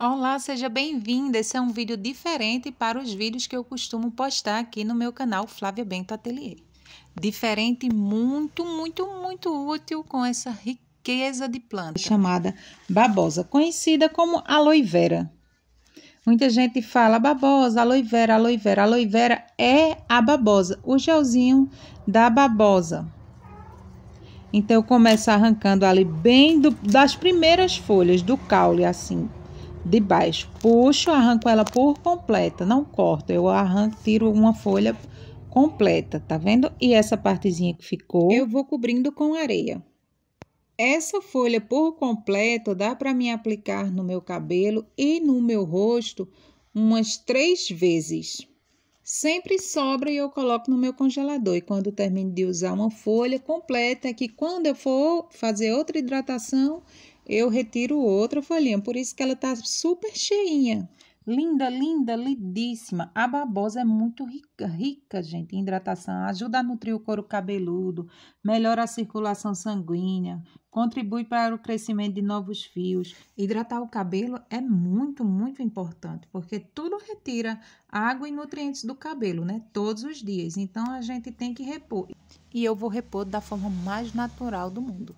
Olá, seja bem-vinda. Esse é um vídeo diferente para os vídeos que eu costumo postar aqui no meu canal Flávia Bento Atelier. Diferente, muito, muito, muito útil com essa riqueza de planta. Chamada babosa, conhecida como aloe vera. Muita gente fala babosa, aloe vera, aloe vera. Aloe vera é a babosa, o gelzinho da babosa. Então, eu começo arrancando ali bem do, das primeiras folhas do caule, assim, de baixo. Puxo, arranco ela por completa, não corto, eu arranco, tiro uma folha completa, tá vendo? E essa partezinha que ficou, eu vou cobrindo com areia. Essa folha por completo dá para me aplicar no meu cabelo e no meu rosto umas três vezes. Sempre sobra e eu coloco no meu congelador. E quando termino de usar uma folha completa, é que quando eu for fazer outra hidratação, eu retiro outra folhinha, por isso que ela tá super cheinha. Linda, linda, lindíssima. A babosa é muito rica, rica, gente, em hidratação. Ajuda a nutrir o couro cabeludo, melhora a circulação sanguínea, contribui para o crescimento de novos fios. Hidratar o cabelo é muito, muito importante, porque tudo retira água e nutrientes do cabelo, né? Todos os dias. Então a gente tem que repor. E eu vou repor da forma mais natural do mundo.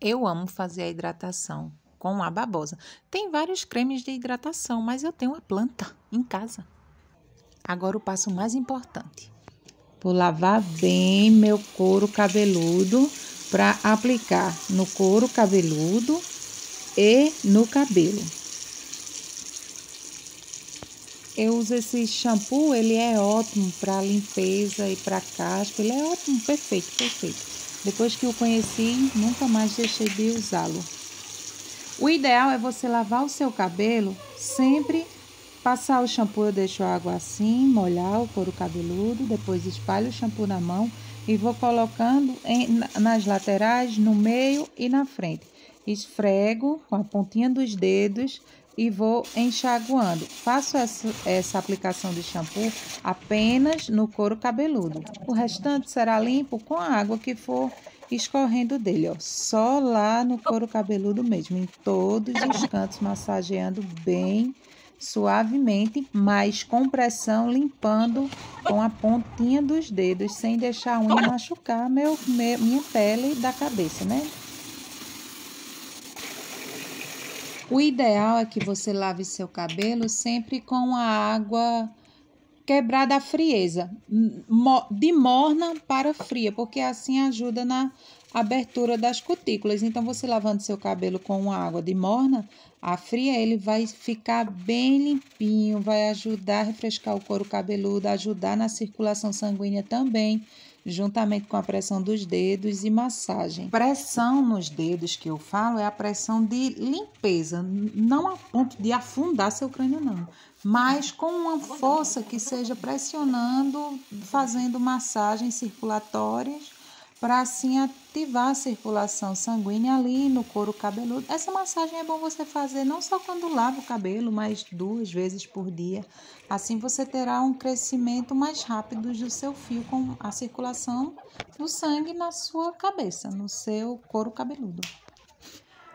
Eu amo fazer a hidratação com a babosa. Tem vários cremes de hidratação, mas eu tenho uma planta em casa. Agora o passo mais importante. Vou lavar bem meu couro cabeludo para aplicar no couro cabeludo e no cabelo. Eu uso esse shampoo, ele é ótimo para limpeza e para caspa, ele é ótimo, perfeito, perfeito. Depois que o conheci, nunca mais deixei de usá-lo. O ideal é você lavar o seu cabelo sempre passar o shampoo, eu deixo a água assim, molhar o couro cabeludo, depois espalho o shampoo na mão e vou colocando em, nas laterais, no meio e na frente. Esfrego com a pontinha dos dedos e vou enxaguando. Faço essa, essa aplicação de shampoo apenas no couro cabeludo. O restante será limpo com a água que for escorrendo dele, ó, só lá no couro cabeludo mesmo, em todos os cantos, massageando bem suavemente, mas com pressão, limpando com a pontinha dos dedos, sem deixar a unha machucar meu, meu minha pele da cabeça, né? O ideal é que você lave seu cabelo sempre com a água quebrada a frieza, de morna para fria, porque assim ajuda na abertura das cutículas. Então, você lavando seu cabelo com água de morna a fria, ele vai ficar bem limpinho, vai ajudar a refrescar o couro cabeludo, ajudar na circulação sanguínea também juntamente com a pressão dos dedos e massagem. Pressão nos dedos que eu falo é a pressão de limpeza, não a ponto de afundar seu crânio, não, mas com uma força que seja pressionando, fazendo massagens circulatórias para assim ativar a circulação sanguínea ali no couro cabeludo. Essa massagem é bom você fazer não só quando lava o cabelo, mas duas vezes por dia. Assim você terá um crescimento mais rápido do seu fio com a circulação do sangue na sua cabeça, no seu couro cabeludo.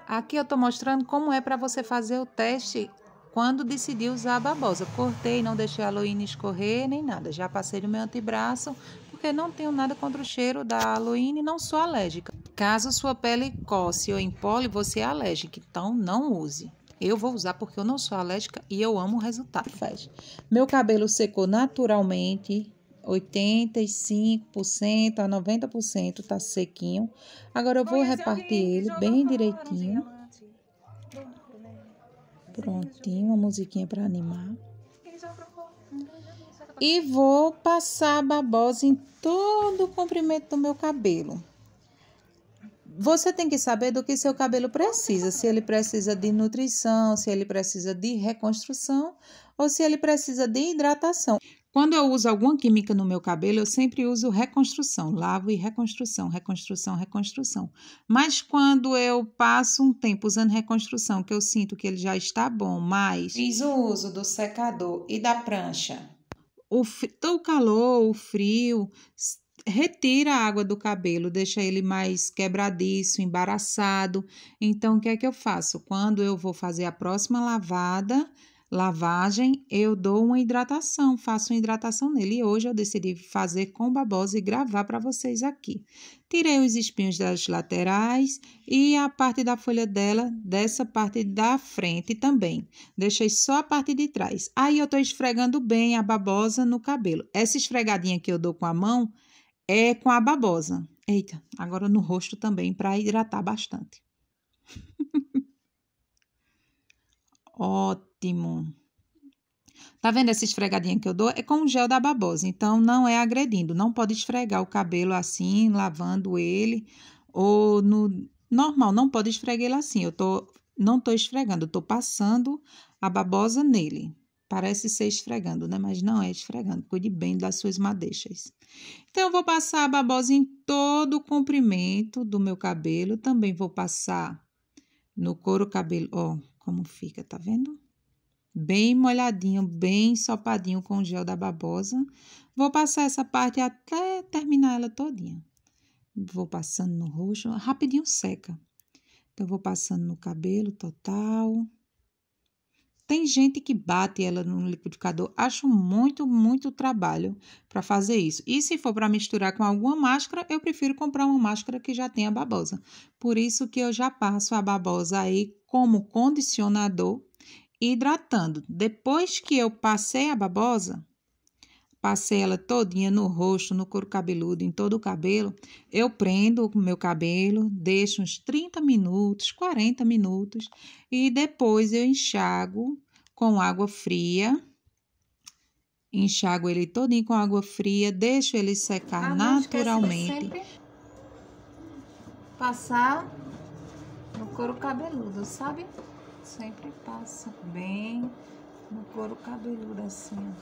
Aqui eu estou mostrando como é para você fazer o teste quando decidi usar a babosa. Cortei, não deixei a aloína escorrer nem nada. Já passei no meu antebraço, porque não tenho nada contra o cheiro da aloína e não sou alérgica. Caso sua pele coce ou empole, você é alérgica, então não use. Eu vou usar porque eu não sou alérgica e eu amo o resultado. Meu cabelo secou naturalmente, 85% a 90% tá sequinho. Agora eu vou repartir ele bem direitinho. Né, né? Prontinho, uma musiquinha para animar. E vou passar a babosa em todo o comprimento do meu cabelo. Você tem que saber do que seu cabelo precisa, se ele precisa de nutrição, se ele precisa de reconstrução ou se ele precisa de hidratação. Quando eu uso alguma química no meu cabelo, eu sempre uso reconstrução, lavo e reconstrução, reconstrução, reconstrução. Mas quando eu passo um tempo usando reconstrução, que eu sinto que ele já está bom, mas fiz o uso do secador e da prancha o, o calor, o frio, retira a água do cabelo, deixa ele mais quebradiço, embaraçado. Então, o que é que eu faço? Quando eu vou fazer a próxima lavada, lavagem, eu dou uma hidratação, faço uma hidratação nele. E hoje eu decidi fazer com babosa e gravar para vocês aqui. Tirei os espinhos das laterais e a parte da folha dela, dessa parte da frente também. Deixei só a parte de trás. Aí eu estou esfregando bem a babosa no cabelo. Essa esfregadinha que eu dou com a mão é com a babosa. Eita, agora no rosto também para hidratar bastante. Ótimo ótimo. Tá vendo essa esfregadinha que eu dou? É com o gel da babosa, então não é agredindo. Não pode esfregar o cabelo assim, lavando ele, ou no normal, não pode esfregá-lo assim. Eu tô, não tô esfregando, tô passando a babosa nele. Parece ser esfregando, né? Mas não é esfregando. Cuide bem das suas madeixas. Então, eu vou passar a babosa em todo o comprimento do meu cabelo. Também vou passar no couro cabelo. Ó, como fica, tá vendo? bem molhadinho, bem ensopadinho com o gel da babosa. Vou passar essa parte até terminar ela todinha. Vou passando no roxo rapidinho seca. Então, vou passando no cabelo total. Tem gente que bate ela no liquidificador. Acho muito, muito trabalho para fazer isso. E se for para misturar com alguma máscara, eu prefiro comprar uma máscara que já tenha babosa. Por isso que eu já passo a babosa aí como condicionador hidratando. Depois que eu passei a babosa, passei ela todinha no rosto, no couro cabeludo, em todo o cabelo, eu prendo o meu cabelo, deixo uns 30 minutos, 40 minutos e depois eu enxago com água fria. Enxago ele todinho com água fria, deixo ele secar ah, naturalmente. passar no couro cabeludo, sabe? sempre passa bem no couro cabeludo assim.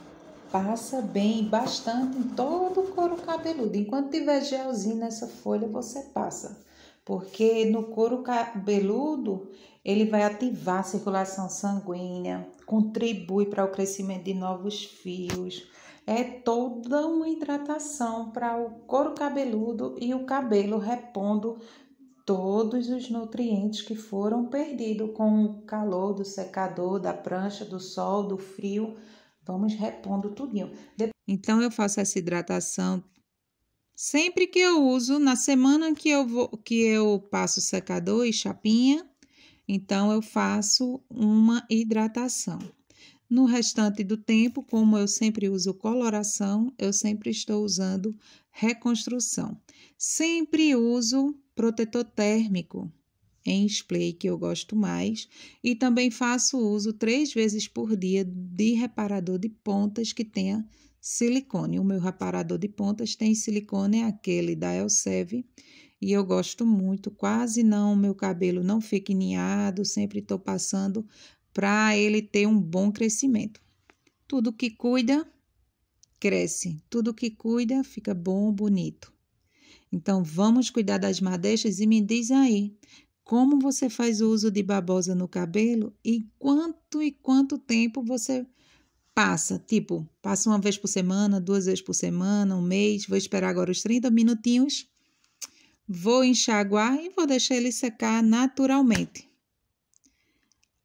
Passa bem, bastante em todo o couro cabeludo. Enquanto tiver gelzinho nessa folha, você passa. Porque no couro cabeludo, ele vai ativar a circulação sanguínea, contribui para o crescimento de novos fios. É toda uma hidratação para o couro cabeludo e o cabelo repondo todos os nutrientes que foram perdidos com o calor do secador, da prancha, do sol, do frio. Vamos repondo tudinho. Então eu faço essa hidratação sempre que eu uso, na semana que eu vou que eu passo secador e chapinha, então eu faço uma hidratação. No restante do tempo, como eu sempre uso coloração, eu sempre estou usando reconstrução. Sempre uso protetor térmico em spray, que eu gosto mais, e também faço uso três vezes por dia de reparador de pontas que tenha silicone. O meu reparador de pontas tem silicone, é aquele da Elsev, e eu gosto muito, quase não, meu cabelo não fica ninhado, sempre estou passando para ele ter um bom crescimento. Tudo que cuida, cresce. Tudo que cuida, fica bom, bonito. Então, vamos cuidar das madeixas e me diz aí como você faz uso de babosa no cabelo e quanto e quanto tempo você passa. Tipo, passa uma vez por semana, duas vezes por semana, um mês. Vou esperar agora os 30 minutinhos. Vou enxaguar e vou deixar ele secar naturalmente.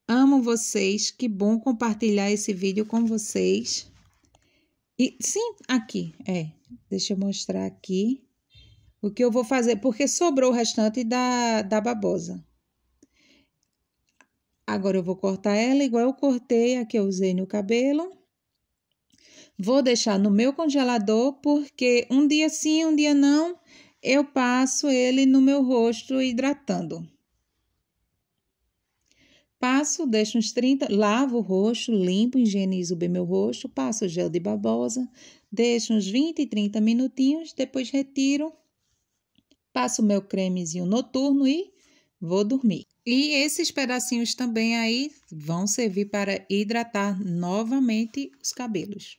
Amo vocês, que bom compartilhar esse vídeo com vocês. E sim, aqui, é. Deixa eu mostrar aqui o que eu vou fazer, porque sobrou o restante da, da babosa. Agora eu vou cortar ela igual eu cortei a que eu usei no cabelo. Vou deixar no meu congelador, porque um dia sim, um dia não, eu passo ele no meu rosto hidratando. Passo, deixo uns 30, lavo o rosto, limpo, higienizo bem meu rosto, passo gel de babosa, deixo uns 20, 30 minutinhos, depois retiro, passo meu cremezinho noturno e vou dormir. E esses pedacinhos também aí vão servir para hidratar novamente os cabelos.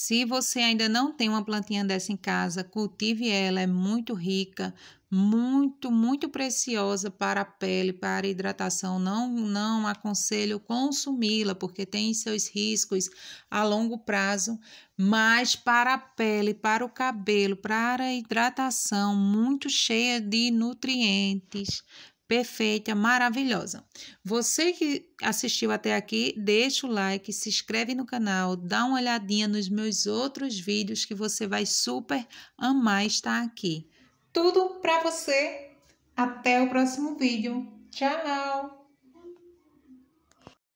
Se você ainda não tem uma plantinha dessa em casa, cultive ela, é muito rica, muito, muito preciosa para a pele, para a hidratação. Não, não aconselho consumi-la, porque tem seus riscos a longo prazo, mas para a pele, para o cabelo, para a hidratação, muito cheia de nutrientes, perfeita, maravilhosa. Você que assistiu até aqui, deixa o like, se inscreve no canal, dá uma olhadinha nos meus outros vídeos que você vai super amar estar aqui. Tudo para você. Até o próximo vídeo. Tchau!